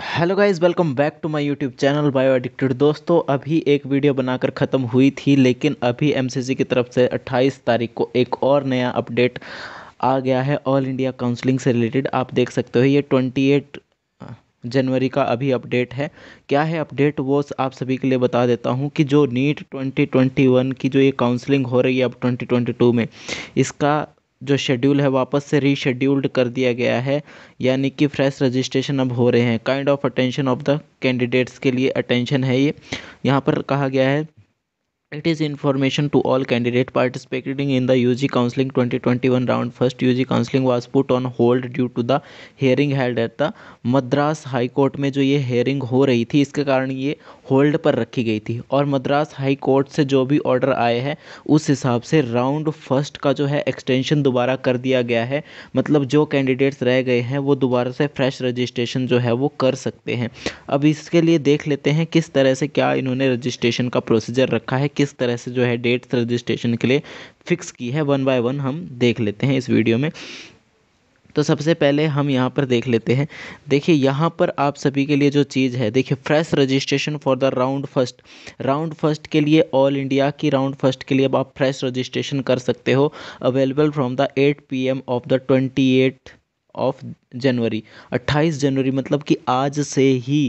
hello guys welcome back to my YouTube channel Bio Addicted दोस्तों अभी एक video बनाकर ख़त्म हुई थी लेकिन अभी एमसीसी की तरफ से 28 तारीख को एक और नया अपडेट आ गया है ऑल इंडिया काउंसलिंग से रिलेटेड आप देख सकते हो ये 28 जनवरी का अभी अपडेट है क्या है अपडेट वो आप सभी के लिए बता देता हूँ कि जो नीट ट्वेंटी की जो ये काउंसलिंग हो रही है अब ट्वेंटी में इसका जो शेड्यूल है वापस से रीशेड्यूल्ड कर दिया गया है यानी कि फ्रेश रजिस्ट्रेशन अब हो रहे हैं kind of attention of the candidates के लिए अटेंशन है ये यहाँ पर कहा गया है is all candidate participating in the U G counselling twenty twenty one round first U G counselling was put on hold due to the hearing held at the Madras High Court में जो ये हेयरिंग हो रही थी इसके कारण ये hold पर रखी गई थी और मद्रास हाई कोर्ट से जो भी ऑर्डर आए हैं उस हिसाब से राउंड फर्स्ट का जो है एक्सटेंशन दोबारा कर दिया गया है मतलब जो कैंडिडेट्स रह गए हैं वो दोबारा से फ्रेश रजिस्ट्रेशन जो है वो कर सकते हैं अब इसके लिए देख लेते हैं किस तरह से क्या इन्होंने रजिस्ट्रेशन का प्रोसीजर रखा है किस तरह से जो है डेट्स रजिस्ट्रेशन के लिए फ़िक्स की है वन बाय वन हम देख लेते हैं इस वीडियो में तो सबसे पहले हम यहाँ पर देख लेते हैं देखिए यहाँ पर आप सभी के लिए जो चीज़ है देखिए fresh registration for the round first round first के लिए ऑल इंडिया की राउंड फर्स्ट के लिए अब आप फ्रेश रजिस्ट्रेशन कर सकते हो available from the 8 PM of the 28 of January 28 जनवरी मतलब कि आज से ही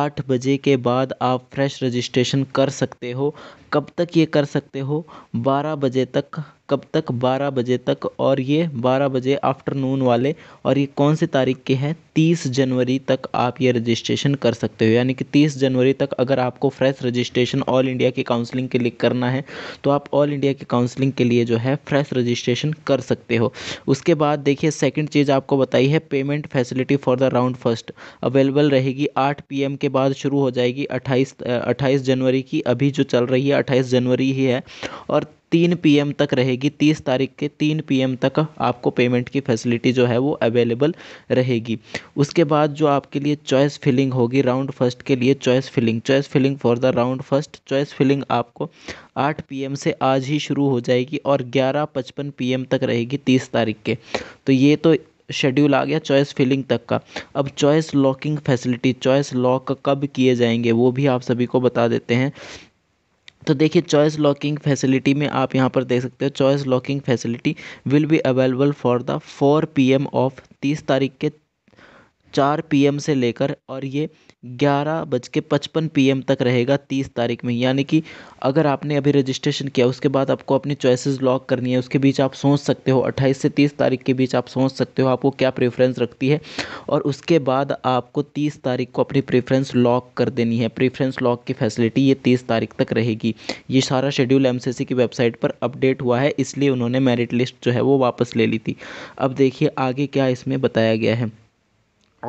आठ बजे के बाद आप फ्रेश रजिस्ट्रेशन कर सकते हो कब तक ये कर सकते हो बारह बजे तक कब तक बारह बजे तक और ये बारह बजे आफ्टरनून वाले और ये कौन सी तारीख के हैं तीस जनवरी तक आप ये रजिस्ट्रेशन कर सकते हो यानी कि तीस जनवरी तक अगर आपको फ्रेश रजिस्ट्रेशन ऑल इंडिया की काउंसलिंग के लिए करना है तो आप ऑल इंडिया की काउंसलिंग के लिए जो है फ्रेश रजिस्ट्रेशन कर सकते हो उसके बाद देखिए सेकेंड चीज़ आपको बताई है payment facility for the round first available रहेगी आठ पी के बाद शुरू हो जाएगी अट्ठाईस अट्ठाईस जनवरी की अभी जो चल रही है अट्ठाईस जनवरी ही है और तीन पीएम तक रहेगी तीस तारीख के तीन पीएम तक आपको पेमेंट की फैसिलिटी जो है वो अवेलेबल रहेगी उसके बाद जो आपके लिए चॉइस फिलिंग होगी राउंड फर्स्ट के लिए choice filling choice filling for the round first choice filling आपको 8 पीएम से आज ही शुरू हो जाएगी और ग्यारह पचपन पीएम तक रहेगी तीस तारीख के तो ये तो शेड्यूल आ गया चॉइस फिलिंग तक का अब choice locking facility choice lock कब किए जाएंगे वो भी आप सभी को बता देते हैं तो देखिए चॉइस लॉकिंग फैसिलिटी में आप यहाँ पर देख सकते हो choice locking facility will be available for the four P M of तीस तारीख के चार पी एम से लेकर और ये ग्यारह बज के पचपन पी एम तक रहेगा तीस तारीख में यानी कि अगर आपने अभी रजिस्ट्रेशन किया उसके बाद आपको अपनी चॉइसेस लॉक करनी है उसके बीच आप सोच सकते हो अट्ठाईस से तीस तारीख के बीच आप सोच सकते हो आपको क्या प्रेफरेंस रखती है और उसके बाद आपको तीस तारीख को अपनी प्रेफरेंस लॉक कर देनी है प्रेफरेंस लॉक की फैसिलिटी ये तीस तारीख तक रहेगी ये सारा शेड्यूल एम की वेबसाइट पर अपडेट हुआ है इसलिए उन्होंने मेरिट लिस्ट जो है वो वापस ले ली थी अब देखिए आगे क्या इसमें बताया गया है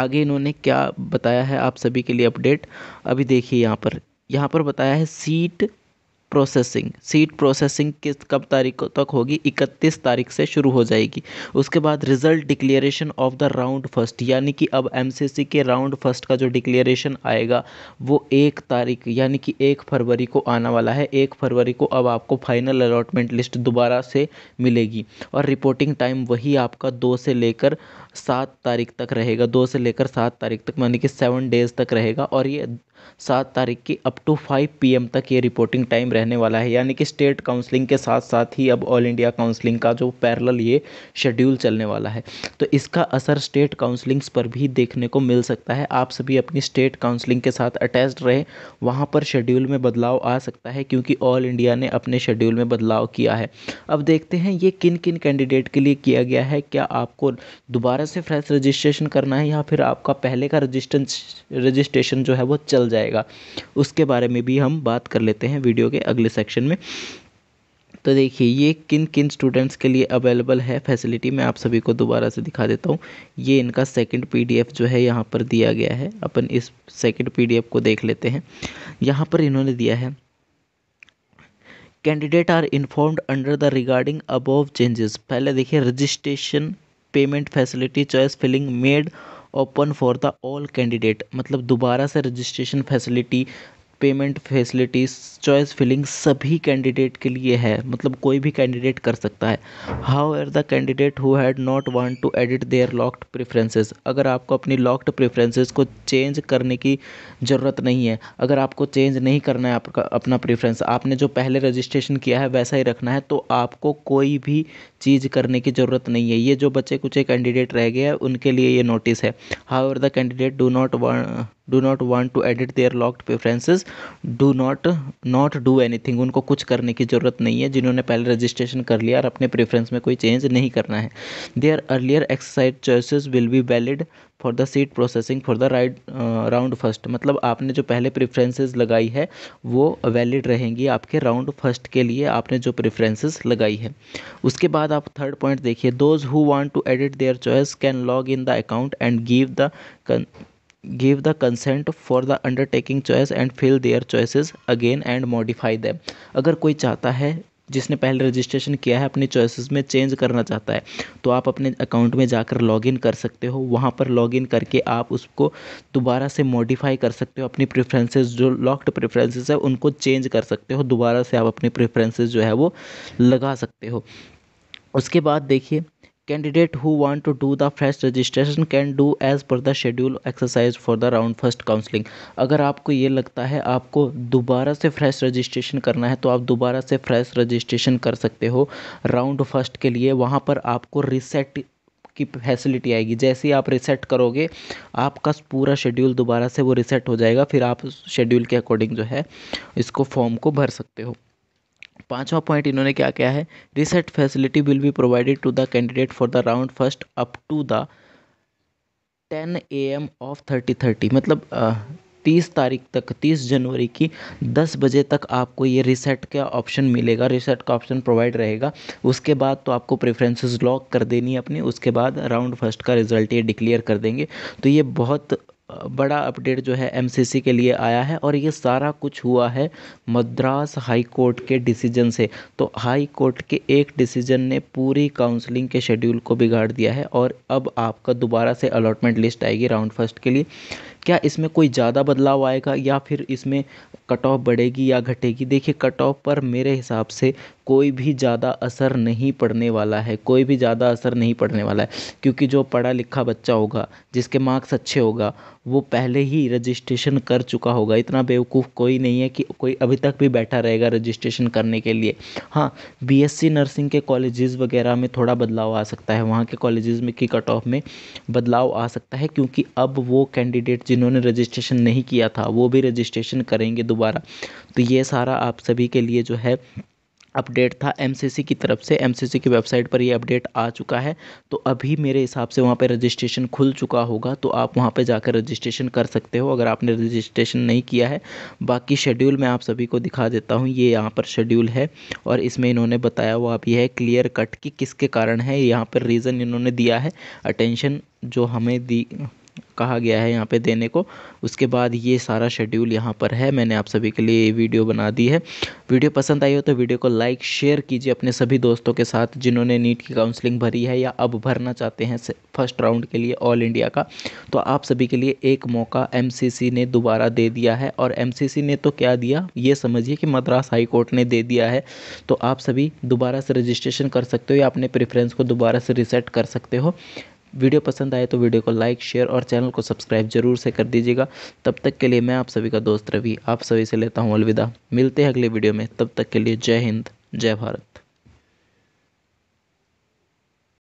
आगे इन्होंने क्या बताया है आप सभी के लिए अपडेट अभी देखिए यहाँ पर यहाँ पर बताया है सीट प्रोसेसिंग सीट प्रोसेसिंग किस कब तारीख तक होगी 31 तारीख से शुरू हो जाएगी उसके बाद result declaration of the round first यानी कि अब एमसीसी के राउंड फर्स्ट का जो डिक्लेरेशन आएगा वो एक तारीख यानी कि एक फरवरी को आना वाला है एक फरवरी को अब आपको फाइनल अलॉटमेंट लिस्ट दोबारा से मिलेगी और रिपोर्टिंग टाइम वही आपका दो से लेकर सात तारीख तक रहेगा दो से लेकर सात तारीख तक यानी कि सेवन डेज तक रहेगा और ये सात तारीख की अप टू फाइव पी तक ये रिपोर्टिंग टाइम रहने वाला है यानी कि स्टेट काउंसलिंग के साथ साथ ही अब ऑल इंडिया काउंसलिंग का जो पैरल ये शेड्यूल चलने वाला है तो इसका असर स्टेट काउंसलिंग्स पर भी देखने को मिल सकता है आप सभी अपनी स्टेट काउंसलिंग के साथ अटैच रहे वहाँ पर शेड्यूल में बदलाव आ सकता है क्योंकि ऑल इंडिया ने अपने शेड्यूल में बदलाव किया है अब देखते हैं ये किन किन कैंडिडेट के लिए किया गया है क्या आपको दोबारा से फ्रेश रजिस्ट्रेशन करना है या फिर आपका पहले का रजिस्ट्रेशन रजिस्ट्रेशन जो है वो चल जाएगा उसके बारे में भी हम बात कर लेते हैं वीडियो के अगले सेक्शन में तो देखिए ये किन किन स्टूडेंट्स के लिए अवेलेबल है फैसिलिटी मैं आप सभी को दोबारा से दिखा देता हूँ ये इनका सेकंड पीडीएफ जो है यहाँ पर दिया गया है अपन इस सेकंड पीडीएफ को देख लेते हैं यहाँ पर इन्होंने दिया है candidate are informed under the regarding above changes पहले देखिए registration payment facility choice filling made open for the all candidate मतलब दोबारा से registration facility payment facilities choice filling सभी कैंडिडेट के लिए है मतलब कोई भी कैंडिडेट कर सकता है how are the candidate who had not want to edit their locked preferences अगर आपको अपनी लॉक्ड प्रेफरेंसेस को चेंज करने की ज़रूरत नहीं है अगर आपको चेंज नहीं करना है आपका अपना प्रेफरेंस आपने जो पहले रजिस्ट्रेशन किया है वैसा ही रखना है तो आपको कोई भी चीज़ करने की ज़रूरत नहीं है ये जो बच्चे कुछ कैंडिडेट रह गए हैं उनके लिए ये नोटिस है how are the candidate do not not want to edit edit locked preferences do not not do anything उनको कुछ करने की ज़रूरत नहीं है जिन्होंने पहले रजिस्ट्रेशन कर लिया और अपने प्रेफरेंस में कोई चेंज नहीं करना है their earlier exercise choices will be valid for the seat processing for the right round first मतलब आपने जो पहले प्रेफरेंसेस लगाई है वो वैलिड रहेंगी आपके राउंड फर्स्ट के लिए आपने जो प्रेफरेंसेस लगाई है उसके बाद आप थर्ड पॉइंट देखिए those who want to edit their choice can log in the account and give the give the consent for the undertaking choice and fill their choices again and modify them अगर कोई चाहता है जिसने पहले registration किया है अपनी choices में चेंज करना चाहता है तो आप अपने अकाउंट में जाकर लॉगिन कर सकते हो वहाँ पर लॉगिन करके आप उसको दोबारा से मॉडिफाई कर सकते हो अपनी प्रेफरेंसेस जो लॉक्ड प्रेफरेंसेस है उनको चेंज कर सकते हो दोबारा से आप अपनी प्रेफरेंसेस जो है वो लगा सकते हो उसके बाद देखिए candidate who want to do the fresh registration can do as per the schedule exercise for the round first counselling अगर आपको ये लगता है आपको दोबारा से फ्रेश रजिस्ट्रेशन करना है तो आप दोबारा से फ्रेश रजिस्ट्रेशन कर सकते हो राउंड फर्स्ट के लिए वहाँ पर आपको रिसेट की फैसिलिटी आएगी जैसे ही आप रिसेट करोगे आपका पूरा शेड्यूल दोबारा से वो रिसेट हो जाएगा फिर आप शेड्यूल के अकॉर्डिंग जो है इसको फॉर्म को भर सकते हो पांचवा पॉइंट इन्होंने क्या किया है research facility will be provided to the candidate for the round first up to the ten A M of thirty thirty मतलब तीस तारीख तक तीस जनवरी की दस बजे तक आपको ये रिसेट का ऑप्शन मिलेगा रिसेट का ऑप्शन प्रोवाइड रहेगा उसके बाद तो आपको प्रेफरेंसेस लॉक कर देनी है अपनी उसके बाद राउंड फर्स्ट का रिजल्ट ये डिक्लेयर कर देंगे तो ये बहुत बड़ा अपडेट जो है एम सी सी के लिए आया है और ये सारा कुछ हुआ है मद्रास हाई कोर्ट के डिसीजन से तो हाई कोर्ट के एक डिसीजन ने पूरी काउंसलिंग के शेड्यूल को बिगाड़ दिया है और अब आपका दोबारा से अलॉटमेंट लिस्ट आएगी राउंड फर्स्ट के लिए क्या इसमें कोई ज़्यादा बदलाव आएगा या फिर इसमें कट ऑफ बढ़ेगी या घटेगी देखिए कट ऑफ पर मेरे हिसाब से कोई भी ज़्यादा असर नहीं पड़ने वाला है कोई भी ज़्यादा असर नहीं पड़ने वाला है क्योंकि जो पढ़ा लिखा बच्चा होगा जिसके मार्क्स अच्छे होगा वो पहले ही रजिस्ट्रेशन कर चुका होगा इतना बेवकूफ़ कोई नहीं है कि कोई अभी तक भी बैठा रहेगा रजिस्ट्रेशन करने के लिए हाँ बीएससी नर्सिंग के कॉलेजेस वगैरह में थोड़ा बदलाव आ सकता है वहाँ के कॉलेजेस में की कट ऑफ में बदलाव आ सकता है क्योंकि अब वो कैंडिडेट जिन्होंने रजिस्ट्रेशन नहीं किया था वो भी रजिस्ट्रेशन करेंगे दोबारा तो ये सारा आप सभी के लिए जो है अपडेट था एमसीसी की तरफ से एमसीसी की वेबसाइट पर ये अपडेट आ चुका है तो अभी मेरे हिसाब से वहाँ पे रजिस्ट्रेशन खुल चुका होगा तो आप वहाँ पे जाकर रजिस्ट्रेशन कर सकते हो अगर आपने रजिस्ट्रेशन नहीं किया है बाकी शेड्यूल मैं आप सभी को दिखा देता हूँ ये यहाँ पर शेड्यूल है और इसमें इन्होंने बताया हुआ आप ये है क्लियर कट कि किसके कारण है यहाँ पर रीज़न इन्होंने दिया है अटेंशन जो हमें दी कहा गया है यहाँ पे देने को उसके बाद ये सारा शेड्यूल यहाँ पर है मैंने आप सभी के लिए वीडियो बना दी है वीडियो पसंद आई हो तो वीडियो को लाइक शेयर कीजिए अपने सभी दोस्तों के साथ जिन्होंने नीट की काउंसलिंग भरी है या अब भरना चाहते हैं फर्स्ट राउंड के लिए ऑल इंडिया का तो आप सभी के लिए एक मौका एम ने दोबारा दे दिया है और एम ने तो क्या दिया ये समझिए कि मद्रास हाई कोर्ट ने दे दिया है तो आप सभी दोबारा से रजिस्ट्रेशन कर सकते हो या अपने प्रेफरेंस को दोबारा से रिसेट कर सकते हो वीडियो पसंद आए तो वीडियो को लाइक शेयर और चैनल को सब्सक्राइब जरूर से कर दीजिएगा तब तक के लिए मैं आप सभी का दोस्त रवि आप सभी से लेता हूँ अलविदा मिलते हैं अगले वीडियो में तब तक के लिए जय हिंद जय भारत